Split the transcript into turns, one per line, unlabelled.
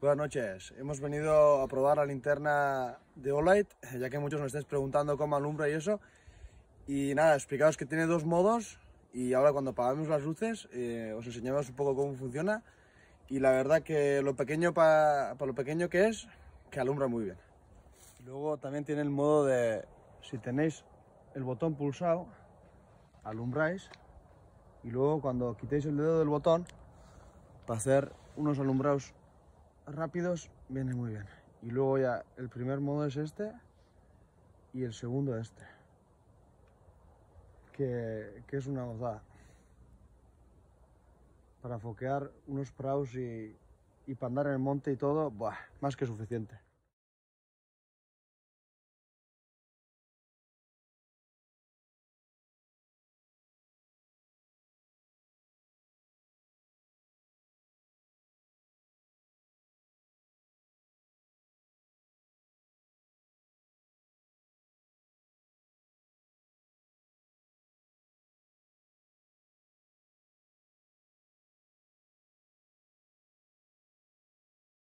Buenas noches. Hemos venido a probar la linterna de Olight, ya que muchos nos estáis preguntando cómo alumbra y eso. Y nada, explicaos que tiene dos modos y ahora cuando apagamos las luces eh, os enseñamos un poco cómo funciona. Y la verdad que lo pequeño para lo pequeño que es, que alumbra muy bien. Luego también tiene el modo de, si tenéis el botón pulsado, alumbráis y luego cuando quitéis el dedo del botón, para hacer unos alumbrados rápidos viene muy bien. Y luego ya el primer modo es este y el segundo este. Que, es una gozada. Para foquear unos praus y, y para andar en el monte y todo, más que suficiente.